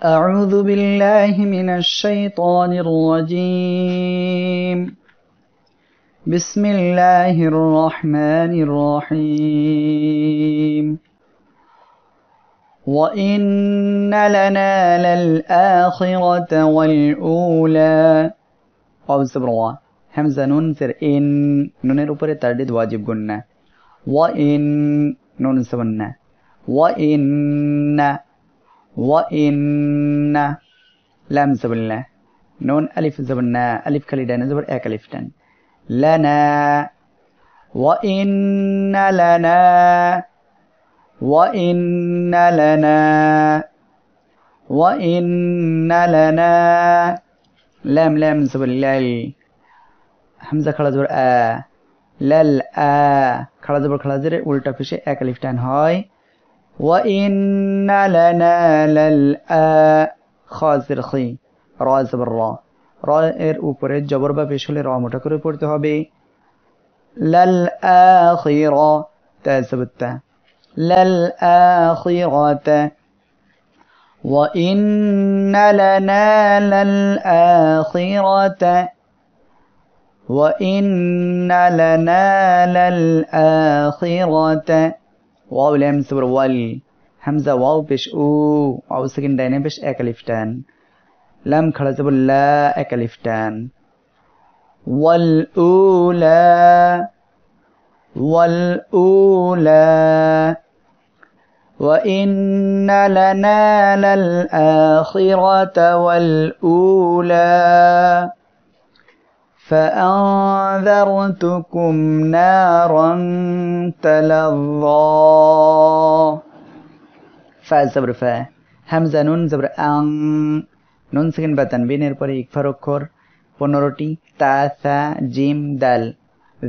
أعوذ بالله من الشيطان الرجيم بسم الله الرحمن الرحيم وإن لنا للآخرة والأولى قول الله همزة نون سر إن نون روبر تردد واجب قلنا وإن نون سبنا وإن وإن لام زبلنا نون ألف زبلنا ألف كليدان زبر إيه تن لنا وإن لنا وإن لنا وإن لنا لام لام زبل لال حمزة خلاص زبر آ لل آ خلاص زبل خلاص زبر উল্টা فيش এক আলিফ تن هاي وإن لنا للآخرخي راز بالراء راء اوپر جبر با پیش ہلے را موٹا کرے للآخرة تثبت للآخرة وإن لنا للآخرة وإن لنا للآخرة واو لام زبر وال همزة واو بش او واو سكين دینه بش ایک لام کھڑا زبر لا اكلفتان والأولى والأولى وإن لنا للآخرة والأولى فأنذرتكم نارا تلظى فا زبر فا همزة نون زبر أن নুন সেকেন্ড বা তানবিনের পরে ইকফার অক্ষর পনেরোটি তা সা জিম দাল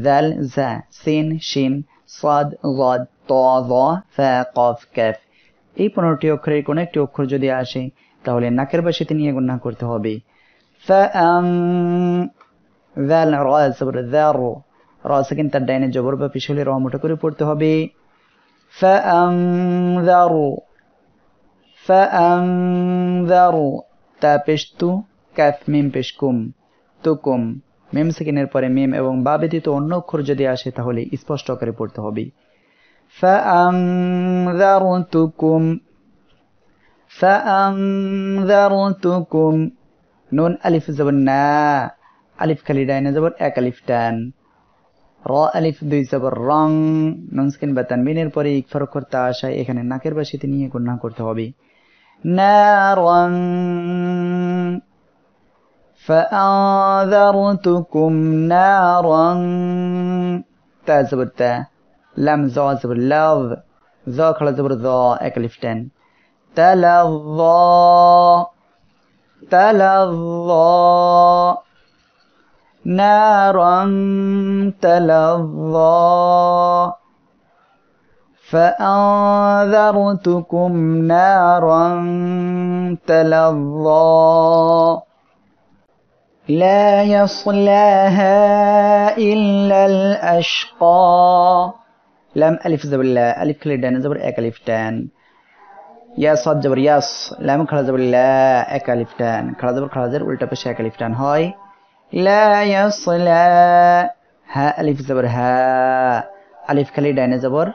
জাল জা সিন শিন সাদ গদ ত জ ফা কফ ক্যাফ এই পনেরোটি অক্ষরের কোনো একটি অক্ষর যদি আসে তাহলে নাকের বাসে তিনি গুণা করতে হবে ফা ذال রা সাবরে যার রয়াল সেকেন্ড তার ডাইনে জবর বা পিছলে রা মোটা করে পড়তে হবে ফাআনযারু ফাআনযারু তা পেশতু কাফ মিম পেশকুম তুকুম মিম সেকেন্ডের পরে মিম এবং বা ব্যতীত অন্য অক্ষর যদি আসে তাহলে স্পষ্ট করে পড়তে হবে তুকুম فأنذرتكم তুকুম নুন আলিফ না আলিফ খালি ডাইনে জবর এক আলিফ টান র আলিফ দুই যাবর রং ননস্কিন বা তানবিনের পরে ফরক করতে আসায় এখানে নাকের বাসিতে নিয়ে গুণা করতে হবে না রং فأنذرتكم نارا تا زبر تا زبر لظ زا خلا زبر ذا أكلف تلظى تلظى نارا تلظى فأنذرتكم نارا تلظى لا يصلاها إلا الأشقى لم ألف زبر لا ألف كل دان زبر أك ألف تان يا صاد زبر ياس لم خلا زبر لا أك ألف تان خلا زبر خلا زبر ولتا بشه أك ألف تان هاي لا يصلى ها ألف زبر ها ألف খালি ডাইনে জবর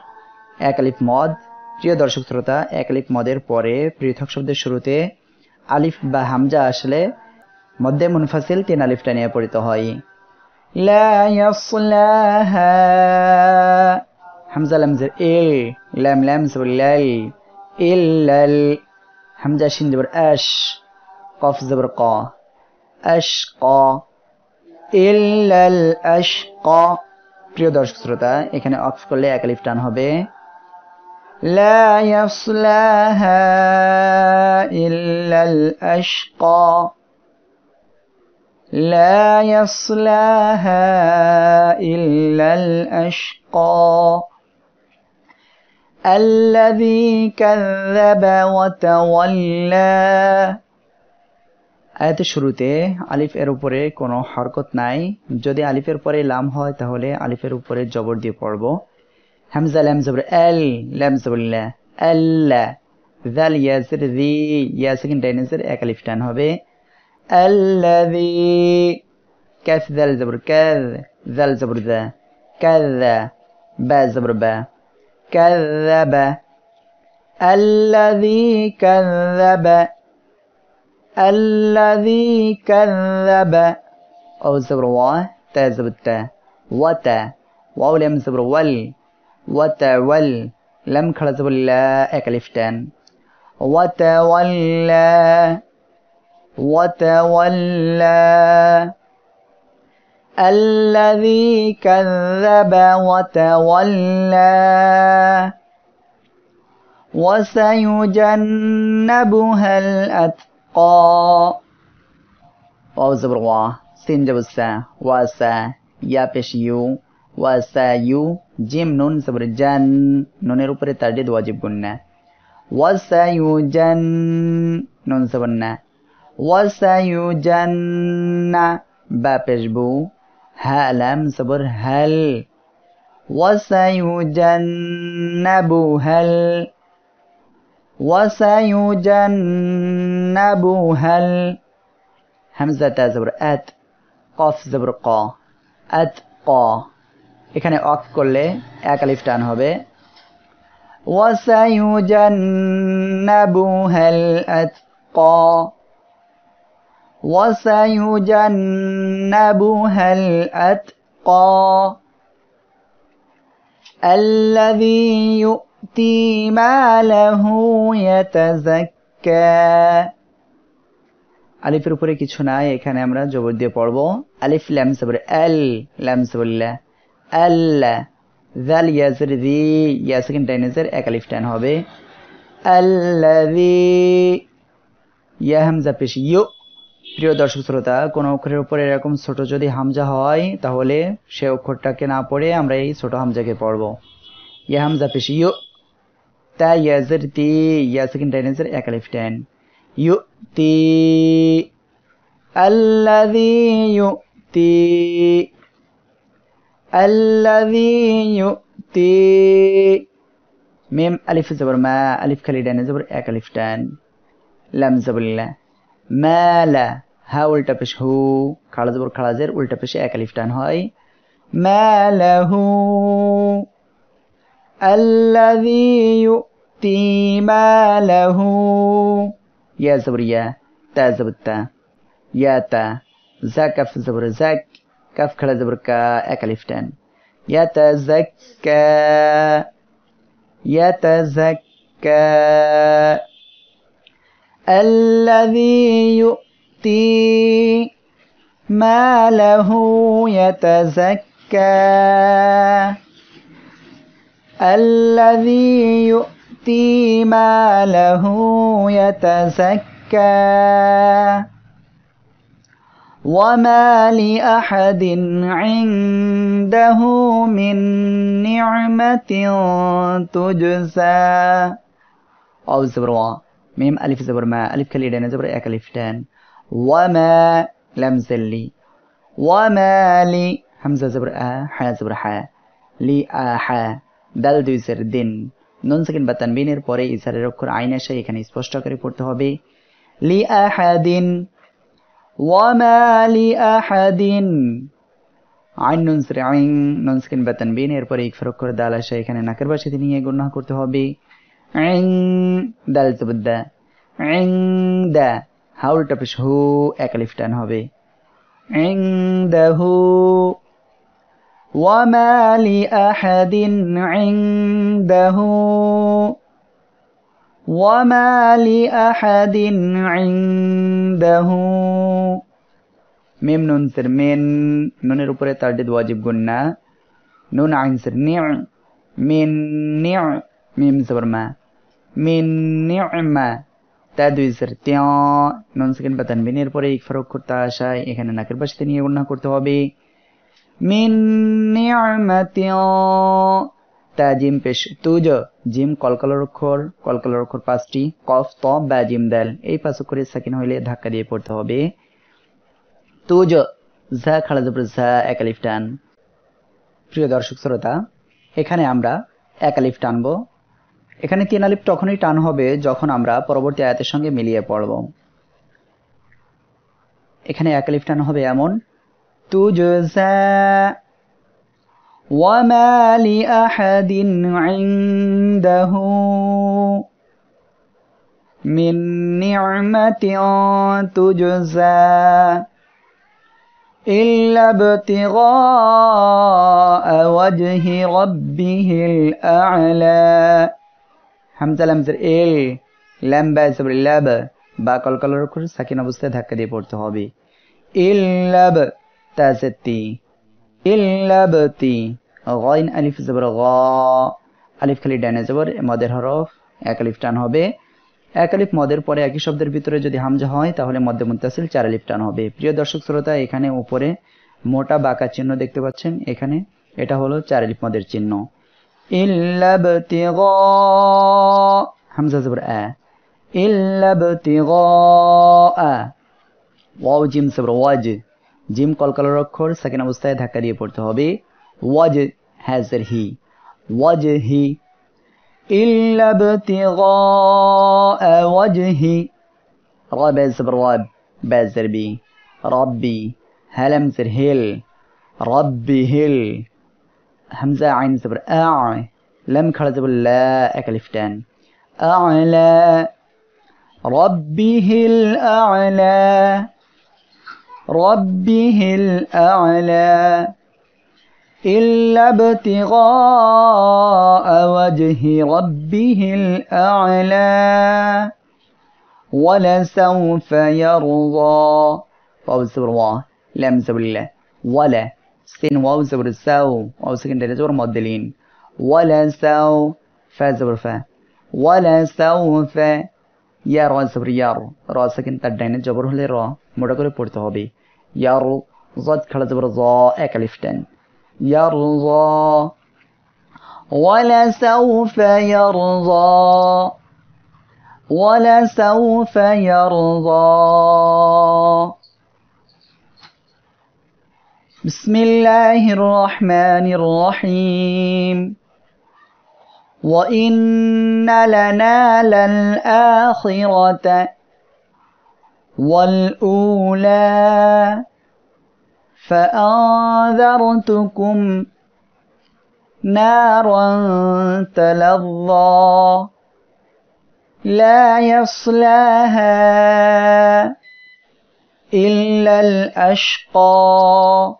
এক আলিফ মদ প্রিয় দর্শক শ্রোতা এক আলিফ মদের পরে পৃথক শব্দের শুরুতে আলিফ বা হামজা আসলে মধ্যে মুনফাসিল তিন আলিফটা নিয়ে পড়িত হয় লা ইয়াসলাহা হ্যাঁ। হামজা লাম জের ইল লাম লাম জবর লাল ইল্লাল হামজা শিন জবর আশ কফ জবর ক আশকা ইল্লাল আশক প্রিয় দর্শক শ্রোতা এখানে অক্স করলে একালিফ টান হবে লা ইয়াসলাহা ইল্লাল আশক লা ইয়াসলাহা ইল্লাল আশক الذي كذب وتولى আয়াতের শুরুতে আলিফ এর উপরে কোনো হরকত নাই যদি আলিফের পরে লাম হয় তাহলে আলিফের উপরে জবর দিয়ে পড়ব হামজা ল্যাম জবর এল ল্যাম জবরুল্লাহ এল জাল ইয়াসির জি ইয়াসিকিন ডাইনেসের এক আলিফ টান হবে আল্লাযি কাফ জাল জবর কাজ যাল জবর জা কাযা বা জবর বা কাযাবা আল্লাযি কাযাবা الذي كذب او زبر و تا زبر تا وتا واو لام زبر ول وتول لم خلا زبر لا أكلف و وتولى وتولى الذي كذب وتولى وسيجنبها الأتقى قا واو زبر وا سين جبر سا واسا يا بيش يو واسا يو جيم نون زبر جن نونের উপরে তাজদিদ ওয়াজিব গুন্না وسيجن نون زبر نا وسيجن با بيش بو ها لام زبر هل وسيجنبها هل وسيجنبها ال همزة زبر أت قاف زبر قا أت قا এখানে অফ করলে এক আলিফ টান হবে وسيجنبها الأتقى وسيجنبها الأتقى الذي يؤمن يؤتي ماله يتزكى আলিফের উপরে কিছু নাই এখানে আমরা জবর দিয়ে পড়ব আলিফ ল্যাম সাবরে আল ল্যাম সাবুল্লাহ আল্লা জাল ইয়াসের জি ইয়াসকিন টাইনেসের এক আলিফ টান হবে আল্লাদি ইয়া হামজা পেশ ইউ প্রিয় দর্শক শ্রোতা কোনো অক্ষরের উপরে এরকম ছোট যদি হামজা হয় তাহলে সে অক্ষরটাকে না পড়ে আমরা এই ছোট হামজাকে পড়ব ইয়া হামজা পেশ ইউ ta yazir ti ya second tendency এক আলিফ টেন ইউতি আল্লাযী ইউতি আল্লাযী ইউতি মিম আলিফ জবর মা আলিফ খালি ডান জবর এক আলিফ টান লাম জবরিল্লা মালা হা উল্টা পেশ হু খাড়া জবর খাড়া জের উল্টা পেশে এক আলিফ টান হয় মালাহু الذي يؤتي له يا زبر يا تا زبر تا يا تا زا كف زبر زك كف كلا زبر كا أكلفتان يتزكى يتزكى الذي يؤتي ماله يتزكى الذي يؤتي ماله يتزكى وما لأحد عنده من نعمة تجزى أو زبروا ميم ألف زبر ما ألف كليدان زبر إياك ألف وما لم زلي وما لي همزة زبر آ حا زبر حا لي آ حا দাল দুইসের দিন নুন সাকিন বা তানবিনের পরে ইসারের অক্ষর আইন আসে এখানে স্পষ্ট করে পড়তে হবে লি আহাদিন ওয়ামা লি আহাদিন আইন নুন সরে আইন নুন সাকিন বা তানবিন এরপরে ইকফার অক্ষর দাল আসে এখানে নাকের বাসাতে নিয়ে গণ্য করতে হবে আইং দাল জবদ্দা আইং দা হাউলটা পেশ হু একালিফ টান হবে আইং দা হু وما لأحد عنده وما لأحد عنده ميم نون سرمين نون روبري تردد واجب قلنا نون عين سر نع من نع ميم سبرما من نعمة تدوي سر تيان نون سكن بطن بني روبري اكفرو كرتا شاي اخانا ناكر بشتنية قلنا كرتو هبي জিম পেশ জিম পাঁচটি কফ জিম এই হইলে ধাক্কা দিয়ে পড়তে হবে একালিফ টান প্রিয় দর্শক শ্রোতা এখানে আমরা একালিফ টানব এখানে তিন আলিফ তখনই টান হবে যখন আমরা পরবর্তী আয়াতের সঙ্গে মিলিয়ে পড়ব এখানে একালিফ টান হবে এমন تجزى وما لأحد عنده من نعمة تجزى إلا ابتغاء وجه ربه الأعلى হামজা লামজের এ ল্যাম বা ল্যাব বা কলকলার সাকিন অবস্থায় دي দিয়ে পড়তে إلا ইল্লাব تازتي اللبتي غين ألف زبر غا আলিফ খালি ডানে জবর মদের হরফ এক আলিফ টান হবে এক আলিফ মদের পরে একই শব্দের ভিতরে যদি হামজা হয় তাহলে মধ্যে মুতাসিল চার আলিফ টান হবে প্রিয় দর্শক শ্রোতা এখানে উপরে মোটা বাঁকা চিহ্ন দেখতে পাচ্ছেন এখানে এটা হলো চার আলিফ মদের চিহ্ন হামজা জবর আ ইল্লাবতিগা ওয়াও জিম জবর ওয়াজ জিম কলকালার অক্ষর সেকেন্ড অবস্থায় ধাক্কা দিয়ে পড়তে হবে ওয়াজ হ্যাজ এর হি ওয়াজ হি ওয়াজহি রব রব ব্যাজের বি রব্বি হেলেমসের হিল রব্বি হিল হামজা আইন জবর লম খড়া জবর লাফটান ربه الأعلى ربه الأعلى إلا ابتغاء وجه ربه الأعلى ولسوف يرضى واو سبر وا لام سبر الله ولا سين واو سبر ساو واو سكن زبر معدلين ولا ساو فا سبر فا ولا سوف ইয়ারো জবর ইয়ারো র সাকিন তার ডাইনে জবর হলে র মোটা করে পড়তে হবে ইয়ারো জদ খেলা জবর জ এক আলিফ টেন يرضى ولسوف يرضى ولسوف يرضى بسم الله الرحمن الرحيم وإن لنا للآخرة والأولى فأنذرتكم نارا تلظى لا يصلاها إلا الأشقى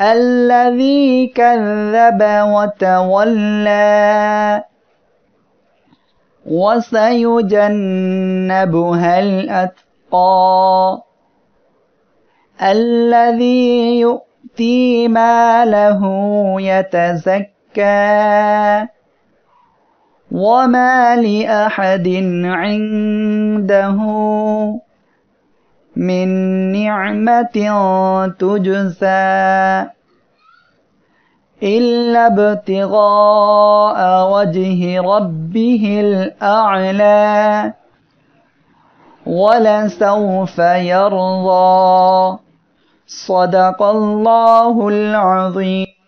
الذي كذب وتولى وسيجنبها الأتقى الذي يؤتي ماله يتزكى وما لأحد عنده من نعمة تجزى إلا ابتغاء وجه ربه الأعلى ولسوف يرضى صدق الله العظيم